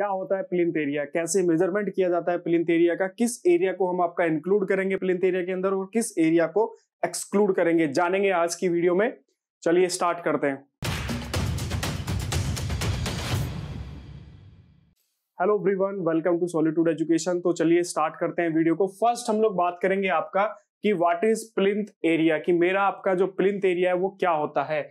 क्या होता है प्लिंथ एरिया कैसे मेजरमेंट किया जाता है प्लिंथ एरिया का किस एरिया को हम आपका इंक्लूड करेंगे प्लिंथ एरिया के अंदर और किस एरिया को एक्सक्लूड करेंगे जानेंगे आज की वीडियो में चलिए स्टार्ट करते हैं hello everyone welcome to solitude education तो चलिए स्टार्ट करते हैं वीडियो को फर्स्ट हम लोग बात करेंगे आपका कि व्हाट इज प्लिंथ एरिया कि मेरा आपका जो प्लिंथ एरिया है वो क्या होता है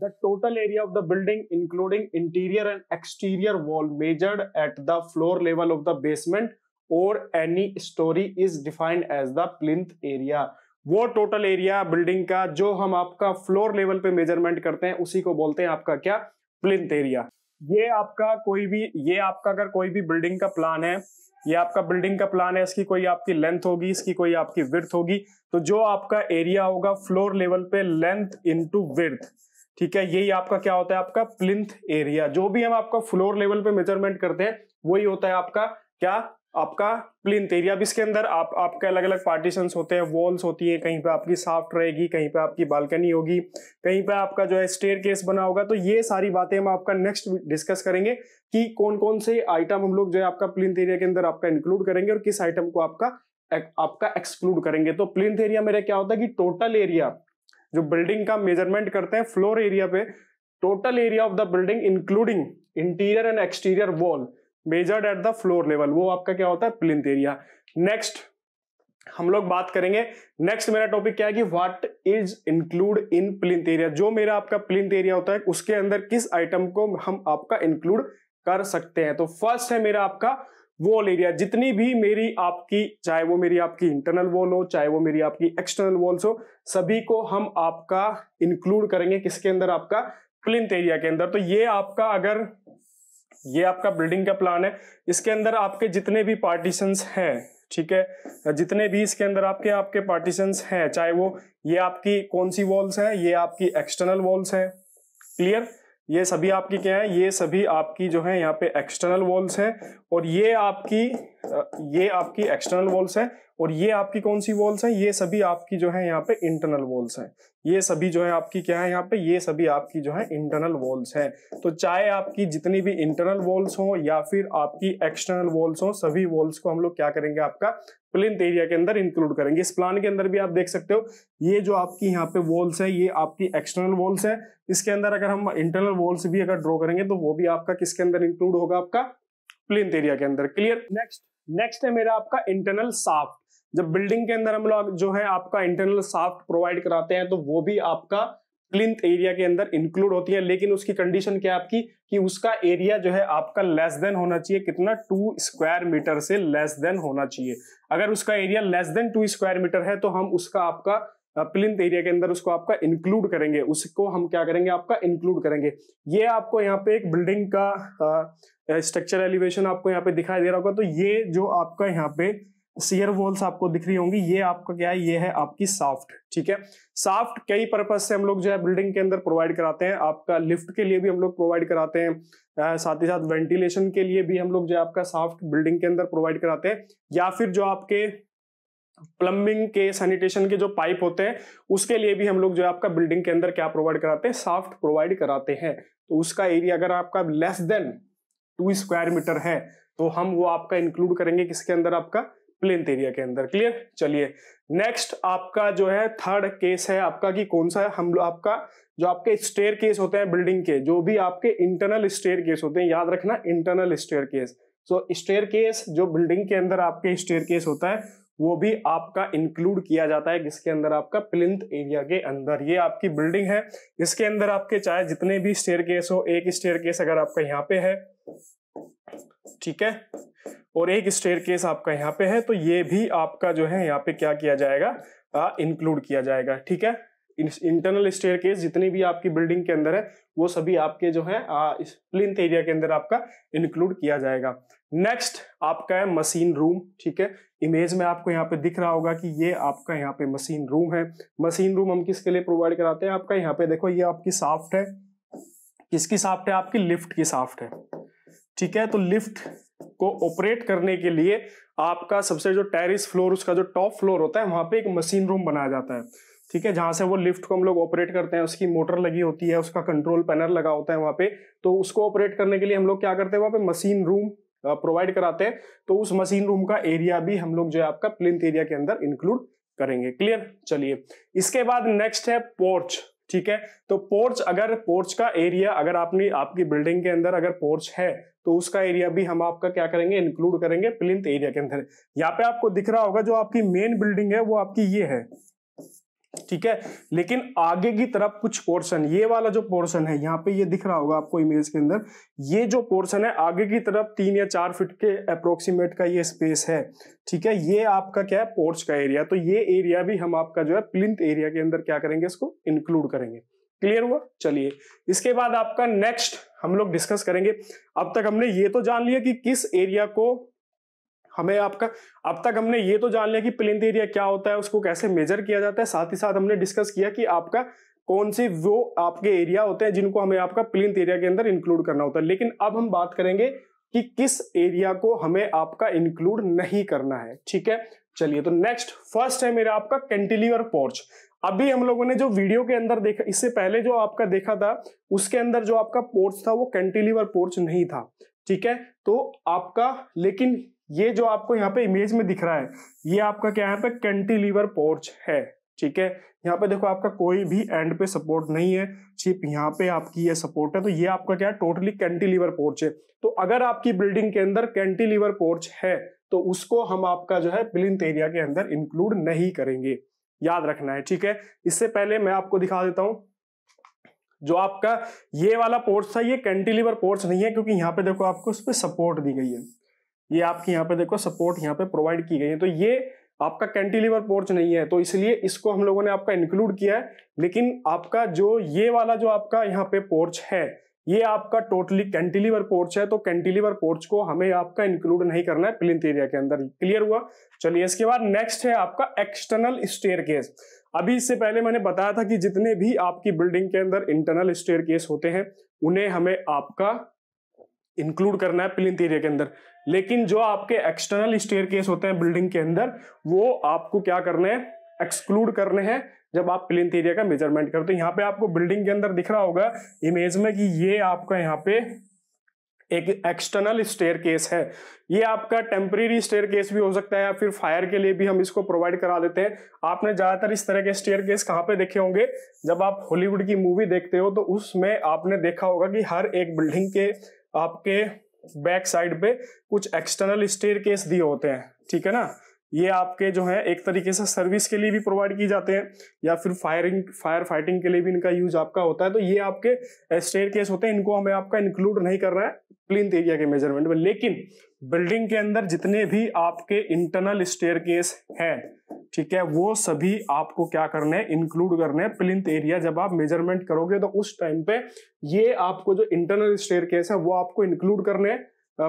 The total area of the building, including interior and exterior wall, measured at the floor level of the basement or any story, is defined as the plinth area. वो टोटल एरिया बिल्डिंग का जो हम आपका floor level पे measurement करते हैं उसी को बोलते हैं आपका क्या प्लिंथ एरिया ये आपका कोई भी ये आपका अगर कोई भी बिल्डिंग का प्लान है ये आपका बिल्डिंग का प्लान है इसकी कोई आपकी लेंथ होगी इसकी कोई आपकी विर्थ होगी तो जो आपका एरिया होगा फ्लोर लेवल पे लेंथ इनटू विर्थ ठीक है यही आपका क्या होता है आपका प्लिंथ एरिया जो भी हम आपका फ्लोर लेवल पे मेजरमेंट करते हैं वही होता है आपका क्या आपका प्लिंथ एरिया अब इसके अंदर आप आपके अलग अलग पार्टीशन होते हैं वॉल्स होती है कहीं पे आपकी साफ्ट रहेगी कहीं पे आपकी बालकनी होगी कहीं पे आपका जो है स्टेयर केस बना होगा तो ये सारी बातें हम आपका नेक्स्ट डिस्कस करेंगे कि कौन कौन से आइटम हम लोग जो है आपका प्लिंथ एरिया के अंदर आपका इंक्लूड करेंगे और किस आइटम को आपका आपका एक्सक्लूड करेंगे तो प्लिंथ एरिया मेरा क्या होता है कि टोटल एरिया जो बिल्डिंग का मेजरमेंट करते हैं फ्लोर एरिया पे total area of the building including interior and exterior wall measured at the floor level वो आपका क्या होता है प्लिंथ एरिया नेक्स्ट हम लोग बात करेंगे नेक्स्ट मेरा टॉपिक क्या है कि what is include in plinth area जो मेरा आपका प्लिंथ एरिया होता है उसके अंदर किस आइटम को हम आपका इंक्लूड कर सकते हैं तो फर्स्ट है मेरा आपका वॉल एरिया जितनी भी मेरी आपकी चाहे वो मेरी आपकी इंटरनल वॉल हो चाहे वो मेरी आपकी एक्सटर्नल वॉल्स हो सभी को हम आपका इंक्लूड करेंगे किसके अंदर आपका प्लिंथ एरिया के अंदर तो ये आपका अगर ये आपका बिल्डिंग का प्लान है इसके अंदर आपके जितने भी पार्टीशंस हैं ठीक है जितने भी इसके अंदर आपके आपके पार्टीशंस हैं चाहे वो ये आपकी कौन सी वॉल्स हैं ये आपकी एक्सटर्नल वॉल्स हैं क्लियर ये सभी आपकी क्या है ये सभी आपकी जो है यहाँ पे एक्सटर्नल वॉल्स हैं और ये आपकी ये आपकी एक्सटर्नल वॉल्स है और ये आपकी कौन सी वॉल्स हैं ये सभी आपकी जो है यहाँ पे इंटरनल वॉल्स हैं ये सभी जो है आपकी क्या है यहाँ पे ये सभी आपकी जो है इंटरनल वॉल्स हैं तो चाहे आपकी जितनी भी इंटरनल वॉल्स हो या फिर आपकी एक्सटर्नल वॉल्स हो सभी वॉल्स को हम लोग क्या करेंगे आपका प्लिंथ एरिया के अंदर इंक्लूड करेंगे इस प्लान के अंदर भी आप देख सकते हो ये जो आपकी यहाँ पे वॉल्स है ये आपकी एक्सटर्नल वॉल्स है इसके अंदर अगर हम इंटरनल वॉल्स भी अगर ड्रॉ करेंगे तो वो भी आपका किसके अंदर इंक्लूड होगा आपका प्लेन एरिया के अंदर क्लियर नेक्स्ट नेक्स्ट है मेरा आपका इंटरनल साफ्ट जब बिल्डिंग के अंदर हम लोग जो है आपका इंटरनल साफ्ट प्रोवाइड कराते हैं तो वो भी आपका प्लिंथ एरिया के अंदर इंक्लूड होती है लेकिन उसकी कंडीशन क्या है आपकी कि उसका एरिया जो है आपका लेस देन होना चाहिए कितना टू स्क्वायर मीटर से लेस देन होना चाहिए अगर उसका area less than two square metre है तो हम उसका आपका प्लिंथ एरिया के अंदर उसको आपका इंक्लूड करेंगे उसको हम क्या करेंगे आपका इंक्लूड करेंगे ये आपको यहाँ पे एक बिल्डिंग का स्ट्रक्चर एलिवेशन आपको यहाँ पे दिखाई दे रहा होगा तो ये जो आपका यहाँ पे सीयर वॉल्स आपको दिख रही होंगी ये आपका क्या है ये है आपकी साफ्ट ठीक है साफ्ट कई पर्पज से हम लोग जो है बिल्डिंग के अंदर प्रोवाइड कराते हैं आपका लिफ्ट के लिए भी हम लोग प्रोवाइड कराते हैं आ, साथ ही साथ वेंटिलेशन के लिए भी हम लोग जो है आपका साफ्ट बिल्डिंग के अंदर प्रोवाइड कराते हैं या फिर जो आपके प्लम्बिंग के सैनिटेशन के जो पाइप होते हैं उसके लिए भी हम लोग जो है आपका बिल्डिंग के अंदर क्या प्रोवाइड कराते हैं साफ्ट प्रोवाइड कराते हैं तो उसका एरिया अगर आपका less than two square metre है तो हम वो आपका इंक्लूड करेंगे किसके अंदर आपका प्लेन एरिया के अंदर क्लियर चलिए नेक्स्ट आपका जो है थर्ड केस है आपका कि कौन सा है? हम लोग आपका जो आपके स्टेयर केस होते हैं बिल्डिंग के जो भी आपके इंटरनल स्टेयर केस होते हैं याद रखना इंटरनल स्टेयर केस सो तो स्टेयर केस जो बिल्डिंग के अंदर आपके स्टेयर केस होता है वो भी आपका इंक्लूड किया जाता है जिसके अंदर आपका प्लिंथ एरिया के अंदर ये आपकी बिल्डिंग है इसके अंदर आपके चाहे जितने भी स्टेयर केस हो एक स्टेयर केस अगर आपका यहाँ पे है ठीक है और एक स्टेयर केस आपका यहाँ पे है तो ये भी आपका जो है यहाँ पे क्या किया जाएगा इंक्लूड किया जाएगा ठीक है इंटरनल स्टेयर केस जितनी भी आपकी बिल्डिंग के अंदर है वो सभी आपके जो है प्लिंथ एरिया के अंदर आपका इंक्लूड किया जाएगा नेक्स्ट आपका है मशीन रूम ठीक है इमेज में आपको यहाँ पे दिख रहा होगा कि ये आपका यहाँ पे मशीन रूम है मशीन रूम हम किसके लिए प्रोवाइड कराते हैं आपका यहाँ पे देखो ये आपकी साफ्ट है किसकी साफ्ट है आपकी लिफ्ट की साफ्ट है ठीक है तो लिफ्ट को ऑपरेट करने के लिए आपका सबसे जो टेरिस फ्लोर उसका जो टॉप फ्लोर होता है वहां पे एक मशीन रूम बनाया जाता है ठीक है जहां से वो लिफ्ट को हम लोग ऑपरेट करते हैं उसकी मोटर लगी होती है उसका कंट्रोल पैनल लगा होता है वहां पे तो उसको ऑपरेट करने के लिए हम लोग क्या करते हैं वहां पे मशीन रूम प्रोवाइड कराते हैं तो उस मशीन रूम का एरिया भी हम लोग जो है आपका प्लिंथ एरिया के अंदर इंक्लूड करेंगे क्लियर चलिए इसके बाद नेक्स्ट है पोर्च ठीक है तो पोर्च अगर पोर्च का एरिया अगर आपने आपकी बिल्डिंग के अंदर अगर पोर्च है तो उसका एरिया भी हम आपका क्या करेंगे इंक्लूड करेंगे प्लिंथ एरिया के अंदर यहाँ पे आपको दिख रहा होगा जो आपकी मेन बिल्डिंग है वो आपकी ये है ठीक है लेकिन आगे की तरफ कुछ पोर्शन ये वाला जो पोर्शन है यहाँ पे ये दिख रहा होगा आपको इमेज के अंदर ये जो पोर्शन है आगे की तरफ तीन या चार फीट के अप्रोक्सीमेट का ये स्पेस है ठीक है ये आपका क्या है पोर्च का एरिया तो ये एरिया भी हम आपका जो है प्लिंथ एरिया के अंदर क्या करेंगे इसको इंक्लूड करेंगे क्लियर हुआ चलिए इसके बाद आपका नेक्स्ट हम लोग डिस्कस करेंगे अब तक हमने ये तो जान लिया कि किस एरिया को हमें आपका अब तक हमने ये तो जान लिया कि प्लिंथ एरिया क्या होता है उसको कैसे मेजर किया जाता है साथ ही साथ हमने डिस्कस किया कि आपका कौन से वो आपके एरिया होते हैं जिनको हमें आपका प्लिंथ एरिया के अंदर इंक्लूड करना होता है लेकिन अब हम बात करेंगे कि किस एरिया को हमें आपका इंक्लूड नहीं करना है ठीक है चलिए तो नेक्स्ट फर्स्ट है मेरा आपका कैंटिलीवर पोर्च अभी हम लोगों ने जो वीडियो के अंदर देखा इससे पहले जो आपका देखा था उसके अंदर जो आपका पोर्च था वो कैंटिलीवर पोर्च नहीं था ठीक है तो आपका लेकिन ये जो आपको यहाँ पे इमेज में दिख रहा है ये आपका क्या यहाँ पे कैंटिलीवर पोर्च है ठीक है यहाँ पे देखो आपका कोई भी एंड पे सपोर्ट नहीं है चिप यहाँ पे आपकी ये सपोर्ट है तो ये आपका क्या है टोटली कैंटिलीवर पोर्च है तो अगर आपकी बिल्डिंग के अंदर कैंटिलीवर पोर्च है तो उसको हम आपका जो है प्लिंथ एरिया के अंदर इंक्लूड नहीं करेंगे याद रखना है ठीक है इससे पहले मैं आपको दिखा देता हूं जो आपका ये वाला पोर्च था ये कैंटिलीवर पोर्च नहीं है क्योंकि यहाँ पे देखो आपको उस पर सपोर्ट दी गई है ये आपकी यहाँ पे देखो सपोर्ट यहाँ पे प्रोवाइड की गई है तो ये आपका कैंटिलीवर पोर्च नहीं है तो इसलिए इसको हम लोगों ने आपका इंक्लूड किया है लेकिन आपका जो ये वाला जो आपका यहाँ पे पोर्च है ये आपका टोटली कैंटिलीवर पोर्च है तो कैंटिलीवर पोर्च को हमें आपका इंक्लूड नहीं करना है प्लिंथ एरिया के अंदर क्लियर हुआ चलिए इसके बाद नेक्स्ट है आपका एक्सटर्नल स्टेयर केस अभी इससे पहले मैंने बताया था कि जितने भी आपकी बिल्डिंग के अंदर इंटरनल स्टेयर केस होते हैं उन्हें हमें आपका इंक्लूड करना है प्लिंथ एरिया के अंदर लेकिन जो आपके एक्सटर्नल स्टेयर केस होते हैं बिल्डिंग के अंदर वो आपको क्या करने हैं एक्सक्लूड करने हैं जब आप प्लिंथ एरिया का मेजरमेंट करते हैं यहाँ पे आपको बिल्डिंग के अंदर दिख रहा होगा इमेज में कि ये आपका यहाँ पे एक एक्सटर्नल स्टेयर केस है ये आपका टेम्परेरी स्टेयर केस भी हो सकता है या फिर फायर के लिए भी हम इसको प्रोवाइड करा देते हैं आपने ज्यादातर इस तरह के स्टेयर केस कहाँ पे देखे होंगे जब आप हॉलीवुड की मूवी देखते हो तो उसमें आपने देखा होगा कि हर एक बिल्डिंग के आपके बैक साइड पे कुछ एक्सटर्नल स्टेयर केस दिए होते हैं ठीक है ना ये आपके जो है एक तरीके से सर्विस के लिए भी प्रोवाइड किए जाते हैं या फिर फायरिंग फायर फाइटिंग के लिए भी इनका यूज आपका होता है तो ये आपके स्टेयर केस होते हैं इनको हमें आपका इंक्लूड नहीं करना है प्लिंथ एरिया के मेजरमेंट में लेकिन बिल्डिंग के अंदर जितने भी आपके इंटरनल स्टेयर केस है ठीक है वो सभी आपको क्या करने हैं इंक्लूड करने हैं प्लिंथ एरिया जब आप मेजरमेंट करोगे तो उस टाइम पे ये आपको जो इंटरनल स्टेयर केस है वो आपको इंक्लूड करने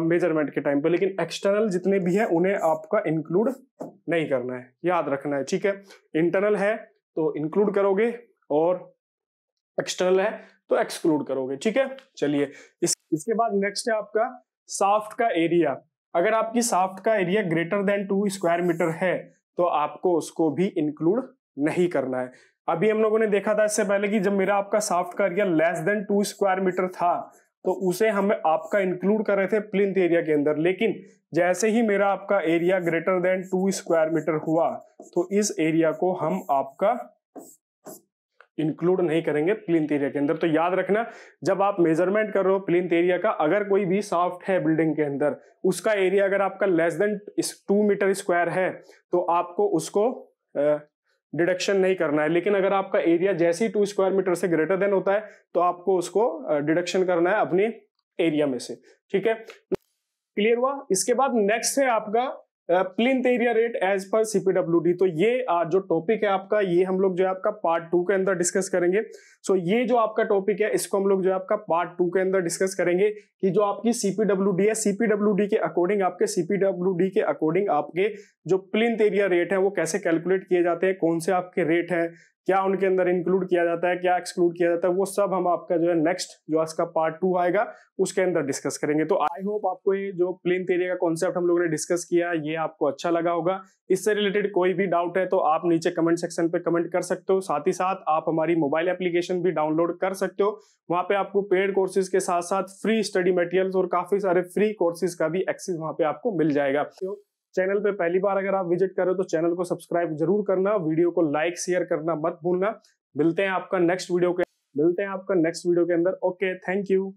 मेजरमेंट के टाइम पे लेकिन एक्सटर्नल जितने भी हैं उन्हें आपका इंक्लूड नहीं करना है याद रखना है ठीक है इंटरनल है तो इंक्लूड करोगे और एक्सटर्नल है तो एक्सक्लूड करोगे ठीक है चलिए इस, इसके बाद नेक्स्ट है आपका साफ्ट का एरिया अगर आपकी साफ्ट का area greater than two square metre है तो आपको उसको भी इंक्लूड नहीं करना है अभी हम लोगों ने देखा था इससे पहले कि जब मेरा आपका साफ्ट का area less than two square metre था तो उसे हम आपका इंक्लूड कर रहे थे प्लिंथ एरिया के अंदर लेकिन जैसे ही मेरा आपका area greater than two square metre हुआ तो इस एरिया को हम आपका इंक्लूड नहीं करेंगे प्लिन एरिया के अंदर तो याद रखना जब आप मेजरमेंट कर रहे हो प्लिन एरिया का अगर कोई भी सॉफ्ट है बिल्डिंग के अंदर उसका एरिया अगर आपका less than two metre square है तो आपको उसको डिडक्शन नहीं करना है लेकिन अगर आपका एरिया जैसे ही टू स्क्वायर मीटर से ग्रेटर देन होता है तो आपको उसको डिडक्शन करना है अपनी एरिया में से ठीक है क्लियर हुआ इसके बाद नेक्स्ट है आपका plinth area rate as per CPWD तो ये जो टॉपिक है आपका ये हम लोग जो है आपका पार्ट टू के अंदर डिस्कस करेंगे सो so, ये जो आपका टॉपिक है इसको हम लोग जो है आपका पार्ट टू के अंदर डिस्कस करेंगे कि जो आपकी सीपीडब्ल्यू है सीपीडब्ल्यू के अकॉर्डिंग आपके सीपीडब्ल्यू के अकॉर्डिंग आपके जो प्लिंथ एरिया रेट है वो कैसे कैलकुलेट किए जाते हैं कौन से आपके रेट है क्या उनके अंदर इंक्लूड किया जाता है क्या एक्सक्लूड किया जाता है वो सब हम आपका जो है नेक्स्ट जो आज का पार्ट टू आएगा उसके अंदर डिस्कस करेंगे तो आई होप आपको ये जो प्लेन एरिया का कॉन्सेप्ट हम लोगों ने डिस्कस किया ये आपको अच्छा लगा होगा इससे रिलेटेड कोई भी डाउट है तो आप नीचे कमेंट सेक्शन पे कमेंट कर सकते हो साथ ही साथ आप हमारी मोबाइल एप्लीकेशन भी डाउनलोड कर सकते हो वहां पे आपको पेड कोर्सेज के साथ साथ फ्री स्टडी मटेरियल्स और काफी सारे फ्री कोर्सेज का भी एक्सेस वहां पे आपको मिल जाएगा चैनल पे पहली बार अगर आप विजिट करो तो चैनल को सब्सक्राइब जरूर करना वीडियो को लाइक शेयर करना मत भूलना मिलते हैं आपका नेक्स्ट वीडियो के मिलते हैं आपका नेक्स्ट वीडियो के अंदर ओके थैंक यू